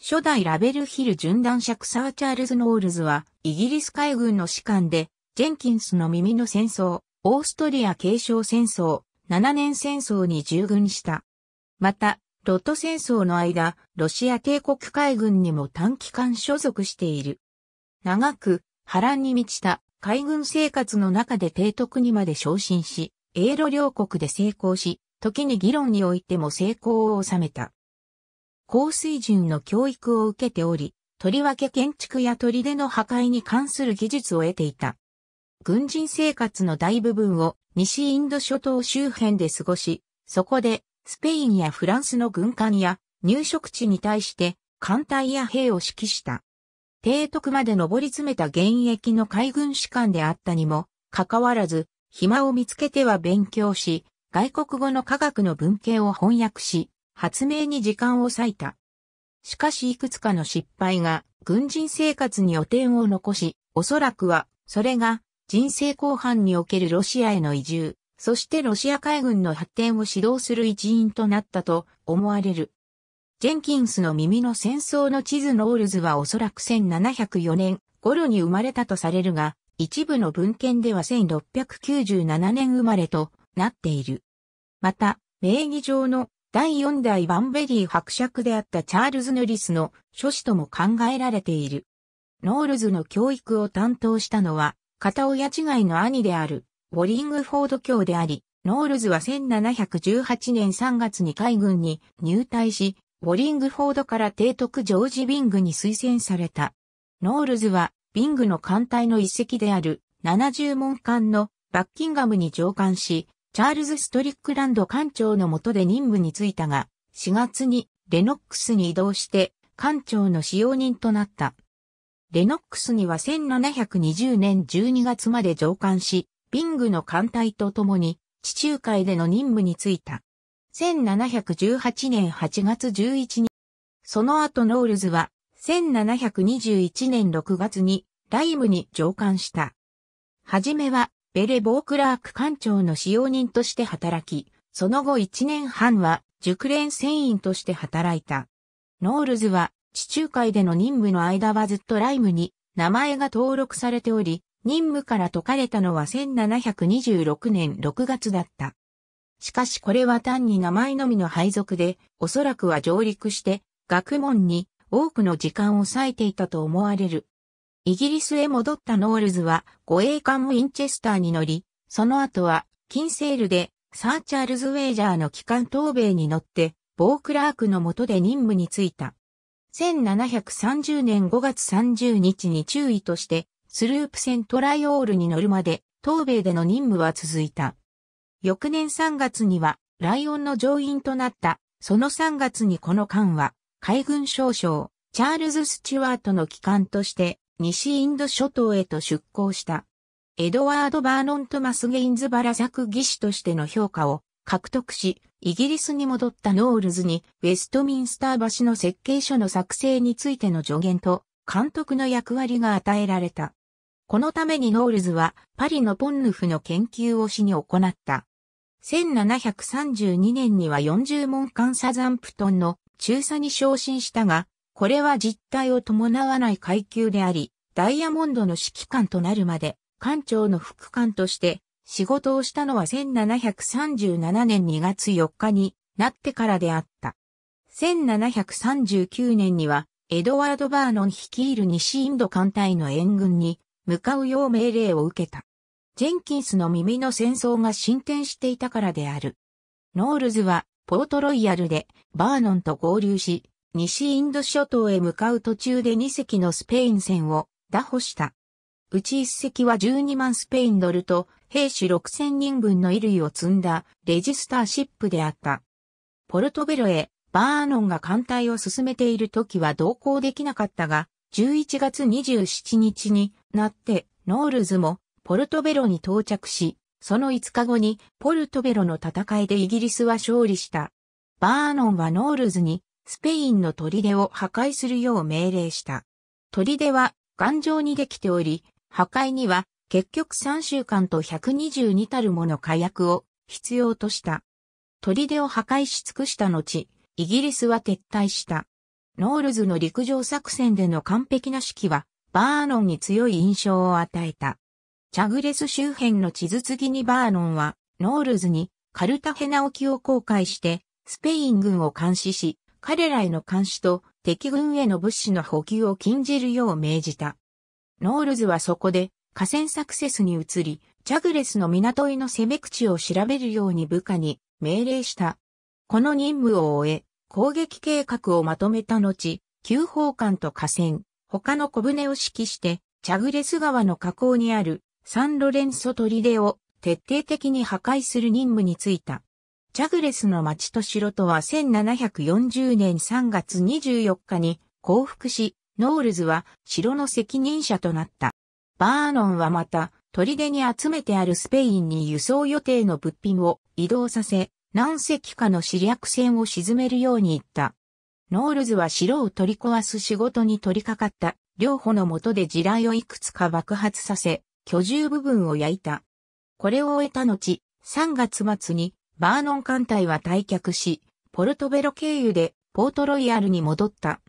初代ラベルヒル準者クサーチャールズ・ノールズは、イギリス海軍の士官で、ジェンキンスの耳の戦争、オーストリア継承戦争、7年戦争に従軍した。また、ロット戦争の間、ロシア帝国海軍にも短期間所属している。長く、波乱に満ちた海軍生活の中で提督にまで昇進し、英露両国で成功し、時に議論においても成功を収めた。高水準の教育を受けており、とりわけ建築や砦の破壊に関する技術を得ていた。軍人生活の大部分を西インド諸島周辺で過ごし、そこでスペインやフランスの軍艦や入植地に対して艦隊や兵を指揮した。提督まで上り詰めた現役の海軍士官であったにも、かかわらず、暇を見つけては勉強し、外国語の科学の文献を翻訳し、発明に時間を割いた。しかしいくつかの失敗が軍人生活に汚点を残し、おそらくはそれが人生後半におけるロシアへの移住、そしてロシア海軍の発展を指導する一員となったと思われる。ジェンキンスの耳の戦争の地図のオールズはおそらく1704年頃に生まれたとされるが、一部の文献では1697年生まれとなっている。また、名義上の第四代バンベリー伯爵であったチャールズ・ヌリスの諸子とも考えられている。ノールズの教育を担当したのは、片親違いの兄である、ウォリングフォード卿であり、ノールズは1718年3月に海軍に入隊し、ウォリングフォードから提督ジョージ・ビングに推薦された。ノールズは、ビングの艦隊の一隻である70門艦のバッキンガムに上艦し、チャールズ・ストリックランド艦長の下で任務に就いたが、4月にレノックスに移動して艦長の使用人となった。レノックスには1720年12月まで上艦し、ビングの艦隊と共に地中海での任務に就いた。1718年8月11日。その後ノールズは1721年6月にライムに上艦した。はじめはベレ・ボークラーク艦長の使用人として働き、その後1年半は熟練船員として働いた。ノールズは地中海での任務の間はずっとライムに名前が登録されており、任務から解かれたのは1726年6月だった。しかしこれは単に名前のみの配属で、おそらくは上陸して、学問に多くの時間を割いていたと思われるイギリスへ戻ったノールズは護衛艦ウィンチェスターに乗り、その後は金セールでサーチャールズ・ウェイジャーの機関東米に乗って、ボークラークの下で任務に就いた。1730年5月30日に注意として、スループ船トライオールに乗るまで、東米での任務は続いた。翌年3月には、ライオンの乗員となった、その3月にこの艦は、海軍少将、チャールズ・スチュワートの機関として、西インド諸島へと出港した。エドワード・バーノン・トマス・ゲインズバラ作技師としての評価を獲得し、イギリスに戻ったノールズにウェストミンスター橋の設計書の作成についての助言と監督の役割が与えられた。このためにノールズはパリのポンヌフの研究をしに行った。1732年には40門間サザンプトンの中佐に昇進したが、これは実態を伴わない階級であり、ダイヤモンドの指揮官となるまで、官庁の副官として仕事をしたのは1737年2月4日になってからであった。1739年には、エドワード・バーノン率いる西インド艦隊の援軍に向かうよう命令を受けた。ジェンキンスの耳の戦争が進展していたからである。ノールズはポートロイヤルでバーノンと合流し、西インド諸島へ向かう途中で2隻のスペイン船を打破した。うち1隻は12万スペインドルと兵士6000人分の衣類を積んだレジスターシップであった。ポルトベロへバーノンが艦隊を進めている時は同行できなかったが、11月27日になってノールズもポルトベロに到着し、その5日後にポルトベロの戦いでイギリスは勝利した。バーノンはノールズにスペインの砦を破壊するよう命令した。砦は頑丈にできており、破壊には結局3週間と122たるもの火薬を必要とした。砦を破壊し尽くした後、イギリスは撤退した。ノールズの陸上作戦での完璧な指揮は、バーノンに強い印象を与えた。チャグレス周辺の地図継ぎにバーノンは、ノールズにカルタヘナ沖を航海して、スペイン軍を監視し、彼らへの監視と敵軍への物資の補給を禁じるよう命じた。ノールズはそこで河川サクセスに移り、チャグレスの港への攻め口を調べるように部下に命令した。この任務を終え、攻撃計画をまとめた後、旧砲艦と河川、他の小舟を指揮して、チャグレス川の河口にあるサンロレンソ砦を徹底的に破壊する任務に就いた。チャグレスの町と城とは1740年3月24日に降伏し、ノールズは城の責任者となった。バーノンはまた、砦に集めてあるスペインに輸送予定の物品を移動させ、何隻かの死略船を沈めるように言った。ノールズは城を取り壊す仕事に取り掛かった、両方の下で地雷をいくつか爆発させ、居住部分を焼いた。これを終えた後、3月末にバーノン艦隊は退却し、ポルトベロ経由でポートロイヤルに戻った。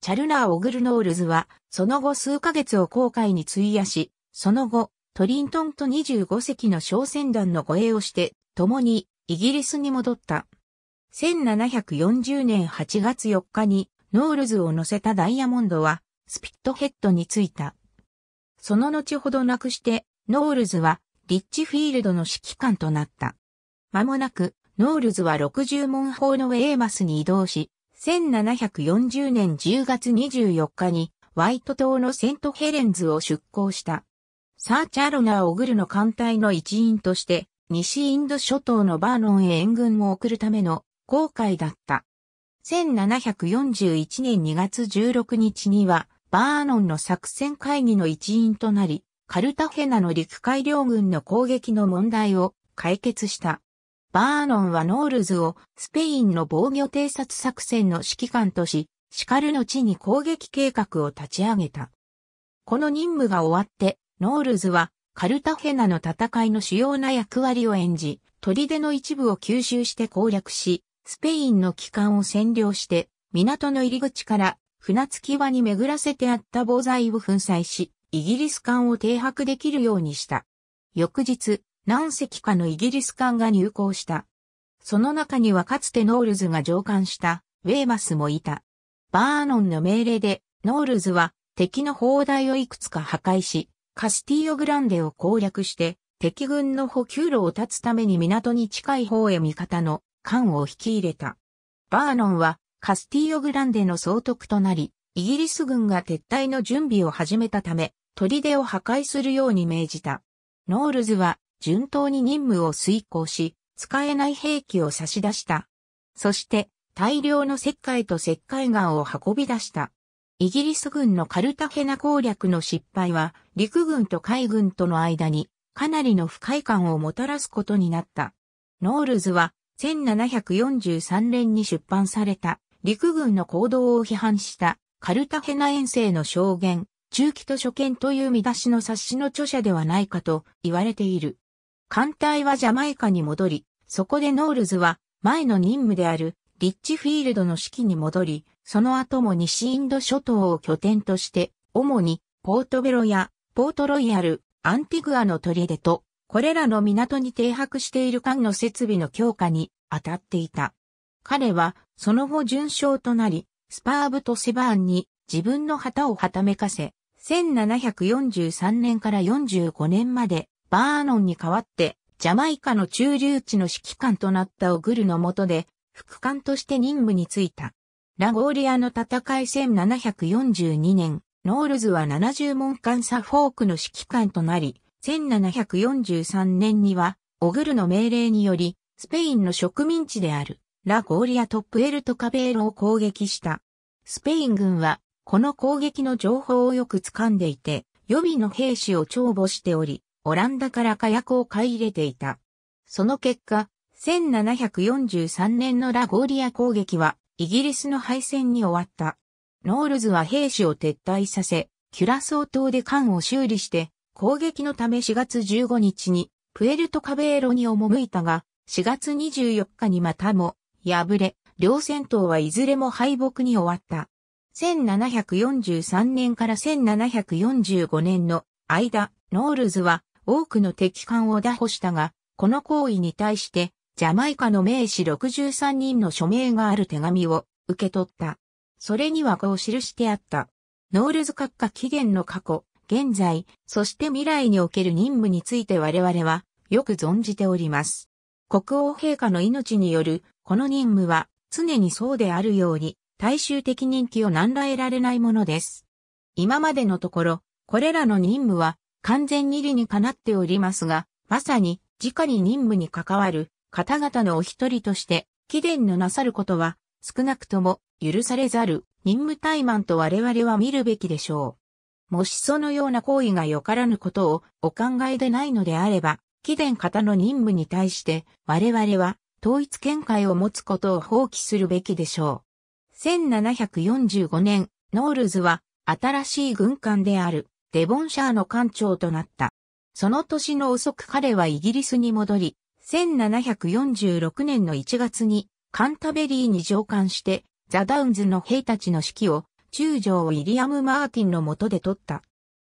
チャルナー・オグルノールズは、その後数ヶ月を航海に費やし、その後、トリントンと25隻の商船団の護衛をして、共にイギリスに戻った。1740年8月4日に、ノールズを乗せたダイヤモンドは、スピットヘッドに着いた。その後ほどなくして、ノールズは、リッチフィールドの指揮官となった。間もなく、ノールズは60門砲のウェーマスに移動し、1740年10月24日に、ワイト島のセントヘレンズを出港した。サーチャロナー・オグルの艦隊の一員として、西インド諸島のバーノンへ援軍を送るための航海だった。1741年2月16日には、バーノンの作戦会議の一員となり、カルタヘナの陸海両軍の攻撃の問題を解決した。バーノンはノールズをスペインの防御偵察作戦の指揮官とし、シカルの地に攻撃計画を立ち上げた。この任務が終わって、ノールズはカルタヘナの戦いの主要な役割を演じ、砦の一部を吸収して攻略し、スペインの機関を占領して、港の入り口から船着き場に巡らせてあった防災を粉砕し、イギリス艦を停泊できるようにした。翌日、何隻かのイギリス艦が入港した。その中にはかつてノールズが上艦したウェーマスもいた。バーノンの命令でノールズは敵の砲台をいくつか破壊し、カスティーグランデを攻略して敵軍の補給路を断つために港に近い方へ味方の艦を引き入れた。バーノンはカスティーグランデの総督となり、イギリス軍が撤退の準備を始めたため、砦を破壊するように命じた。ノールズは順当に任務を遂行し、使えない兵器を差し出した。そして、大量の石灰と石灰岩を運び出した。イギリス軍のカルタヘナ攻略の失敗は、陸軍と海軍との間に、かなりの不快感をもたらすことになった。ノールズは、1743年に出版された、陸軍の行動を批判した、カルタヘナ遠征の証言、中期と初見という見出しの冊子の著者ではないかと言われている。艦隊はジャマイカに戻り、そこでノールズは前の任務であるリッチフィールドの指揮に戻り、その後も西インド諸島を拠点として、主にポートベロやポートロイヤル、アンティグアの砦と、これらの港に停泊している艦の設備の強化に当たっていた。彼はその後順将となり、スパーブとセバーンに自分の旗をはためかせ、1743年から45年までバーノンに代わって、ジャマイカの駐留地の指揮官となったオグルの下で、副官として任務に就いた。ラゴーリアの戦い1742年、ノールズは70門艦サフォークの指揮官となり、1743年には、オグルの命令により、スペインの植民地である、ラゴーリアとプエルトカベーロを攻撃した。スペイン軍は、この攻撃の情報をよく掴んでいて、予備の兵士を帳簿しており、オランダから火薬を買い入れていた。その結果、1743年のラゴーリア攻撃は、イギリスの敗戦に終わった。ノールズは兵士を撤退させ、キュラソー島で艦を修理して、攻撃のため4月15日に、プエルトカベーロに赴いたが、4月24日にまたも、敗れ、両戦闘はいずれも敗北に終わった。1743年から1745年の間、ノールズは多くの敵艦を打破したが、この行為に対して、ジャマイカの名士63人の署名がある手紙を受け取った。それにはこう記してあった。ノールズ閣下起源の過去、現在、そして未来における任務について我々は、よく存じております。国王陛下の命による、この任務は、常にそうであるように、大衆的人気を何ら得られないものです。今までのところ、これらの任務は、完全に理にかなっておりますが、まさに直に任務に関わる方々のお一人として、貴殿のなさることは、少なくとも許されざる任務怠慢と我々は見るべきでしょう。もしそのような行為がよからぬことをお考えでないのであれば、貴殿方の任務に対して我々は統一見解を持つことを放棄するべきでしょう。1745年、ノールズは新しい軍艦であるデボンシャーの艦長となった。その年の遅く彼はイギリスに戻り、1746年の1月にカンタベリーに上官して、ザ・ダウンズの兵たちの指揮を中将ウィリアム・マーティンの下で取った。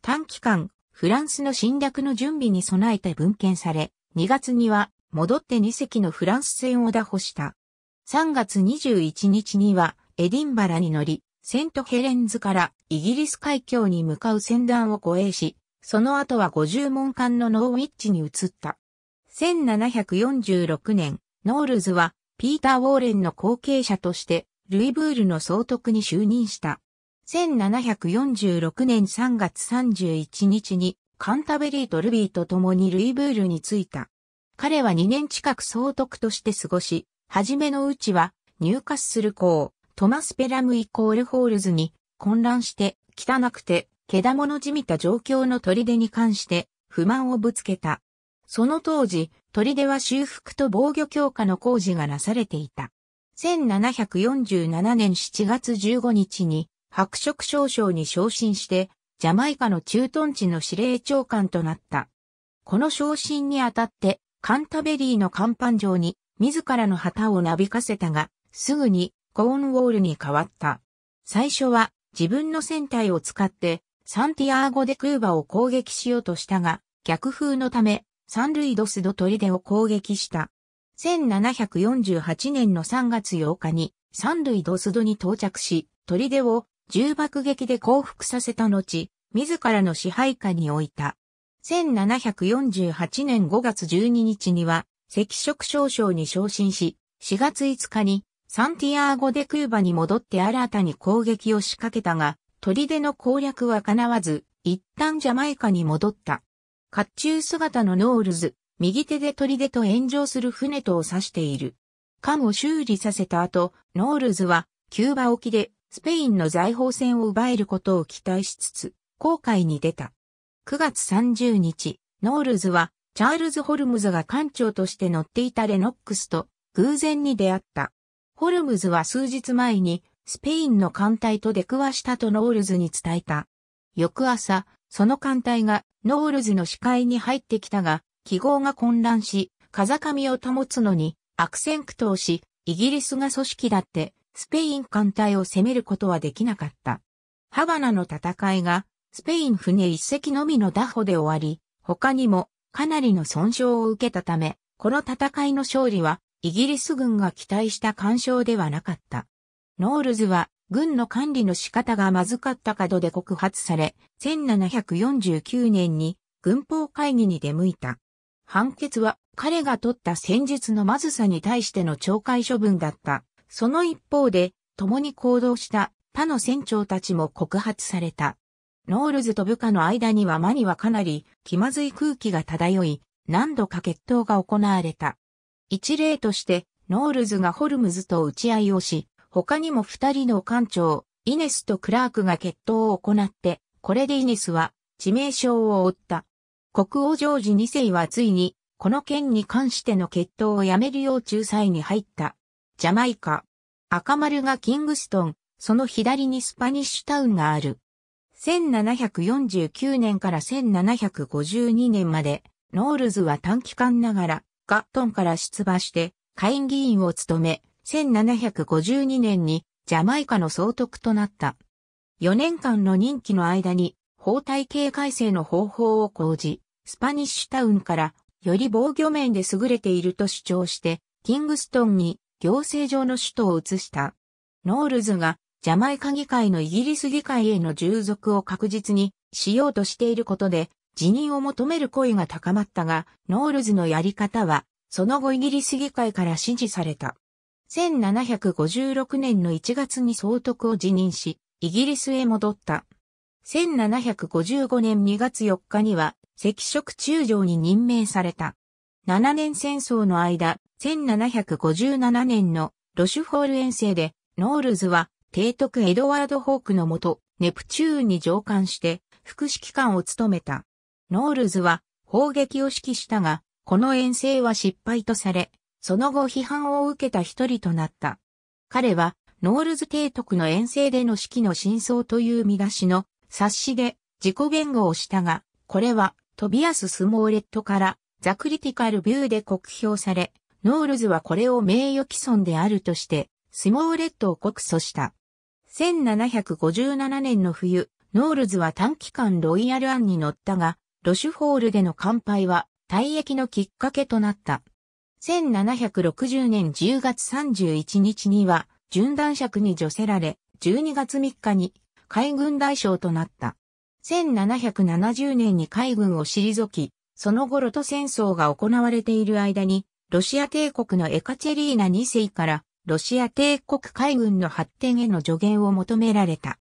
短期間、フランスの侵略の準備に備えて文献され、2月には戻って2隻のフランス船を打破した。3月21日にはエディンバラに乗り、セントヘレンズからイギリス海峡に向かう船団を護衛し、その後は50門艦のノーウィッチに移った。1746年、ノールズはピーター・ウォーレンの後継者としてルイブールの総督に就任した。1746年3月31日にカンタベリーとルビーと共にルイブールに着いた。彼は2年近く総督として過ごし、初めのうちは入滑する校、トマス・ペラムイコールホールズに混乱して汚くて、けだものじみた状況の砦に関して不満をぶつけた。その当時、砦は修復と防御強化の工事がなされていた。1747年7月15日に白色少将に昇進して、ジャマイカの駐屯地の司令長官となった。この昇進にあたって、カンタベリーの甲板上に自らの旗をなびかせたが、すぐにコーンウォールに変わった。最初は自分の船体を使ってサンティアーゴ・デ・クーバを攻撃しようとしたが、逆風のためサンルイドス・ド・トリデを攻撃した。1748年の3月8日にサンルイドス・ドに到着し、トリデを重爆撃で降伏させた後、自らの支配下に置いた。1748年5月12日には、赤色少将に昇進し、4月5日にサンティアーゴ・デ・クーバに戻って新たに攻撃を仕掛けたが、砦の攻略は叶わず、一旦ジャマイカに戻った。甲冑姿のノールズ、右手で砦と炎上する船とを指している。艦を修理させた後、ノールズは、キューバ沖で、スペインの財宝船を奪えることを期待しつつ、航海に出た。9月30日、ノールズは、チャールズ・ホルムズが艦長として乗っていたレノックスと、偶然に出会った。ホルムズは数日前にスペインの艦隊と出くわしたとノールズに伝えた。翌朝、その艦隊がノールズの視界に入ってきたが、記号が混乱し、風上を保つのに悪戦苦闘し、イギリスが組織だってスペイン艦隊を攻めることはできなかった。ハバナの戦いがスペイン船一隻のみの打歩で終わり、他にもかなりの損傷を受けたため、この戦いの勝利はイギリス軍が期待した干渉ではなかった。ノールズは軍の管理の仕方がまずかった角で告発され、1749年に軍法会議に出向いた。判決は彼が取った戦術のまずさに対しての懲戒処分だった。その一方で、共に行動した他の船長たちも告発された。ノールズと部下の間には間にはかなり気まずい空気が漂い、何度か決闘が行われた。一例として、ノールズがホルムズと打ち合いをし、他にも二人の艦長、イネスとクラークが決闘を行って、これでイネスは致命傷を負った。国王ジョージ二世はついに、この件に関しての決闘をやめるよう仲裁に入った。ジャマイカ。赤丸がキングストン、その左にスパニッシュタウンがある。1749年から1752年まで、ノールズは短期間ながら、ガトンから出馬して下院議員を務め、1752年にジャマイカの総督となった。4年間の任期の間に法体系改正の方法を講じ、スパニッシュタウンからより防御面で優れていると主張して、キングストンに行政上の首都を移した。ノールズがジャマイカ議会のイギリス議会への従属を確実にしようとしていることで、辞任を求める声が高まったが、ノールズのやり方は、その後イギリス議会から支持された。1756年の1月に総督を辞任し、イギリスへ戻った。1755年2月4日には、赤色中将に任命された。7年戦争の間、1757年のロシュフォール遠征で、ノールズは、提督エドワード・ホークのもと、ネプチューンに上官して、副指揮官を務めた。ノールズは砲撃を指揮したが、この遠征は失敗とされ、その後批判を受けた一人となった。彼は、ノールズ提督の遠征での指揮の真相という見出しの冊子で自己言語をしたが、これはトビアス・スモーレットからザ・クリティカル・ビューで酷評され、ノールズはこれを名誉毀損であるとして、スモーレットを告訴した。1757年の冬、ノールズは短期間ロイヤル・アンに乗ったが、ロシュフォールでの乾杯は退役のきっかけとなった。1760年10月31日には、巡断尺に除せられ、12月3日に海軍大将となった。1770年に海軍を退き、その後ロト戦争が行われている間に、ロシア帝国のエカチェリーナ2世から、ロシア帝国海軍の発展への助言を求められた。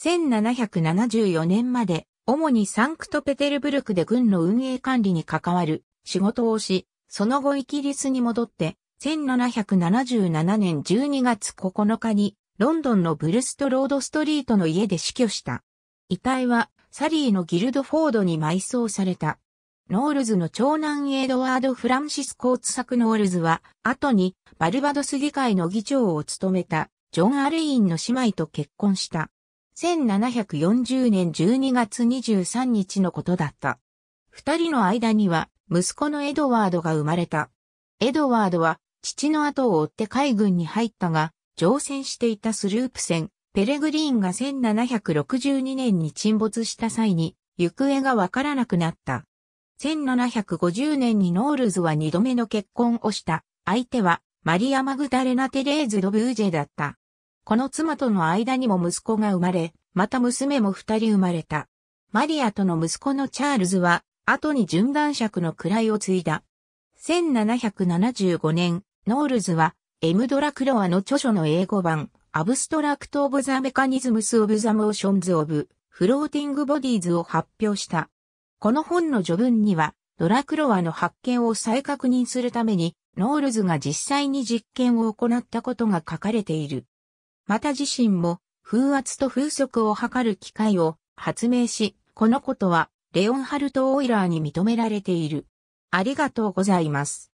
1774年まで主にサンクトペテルブルクで軍の運営管理に関わる仕事をし、その後イギリスに戻って、1777年12月9日に、ロンドンのブルストロードストリートの家で死去した。遺体は、サリーのギルドフォードに埋葬された。ノールズの長男エドワード・フランシス・コーツ作ノールズは、後にバルバドス議会の議長を務めたジョン・アレインの姉妹と結婚した。1740年12月23日のことだった。二人の間には息子のエドワードが生まれた。エドワードは父の後を追って海軍に入ったが、乗船していたスループ船、ペレグリーンが1762年に沈没した際に行方がわからなくなった。1750年にノールズは二度目の結婚をした。相手はマリア・マグダレナ・テレーズ・ド・ブージェだった。この妻との間にも息子が生まれ、また娘も二人生まれた。マリアとの息子のチャールズは、後に順番爵の位を継いだ。1775年、ノールズは、エムドラクロアの著書の英語版、アブストラクト・オブ・ザ・メカニズムス・オブ・ザ・モーションズ・オブ・フローティング・ボディーズを発表した。この本の序文には、ドラクロアの発見を再確認するために、ノールズが実際に実験を行ったことが書かれている。また自身も風圧と風速を測る機械を発明し、このことはレオンハルト・オイラーに認められている。ありがとうございます。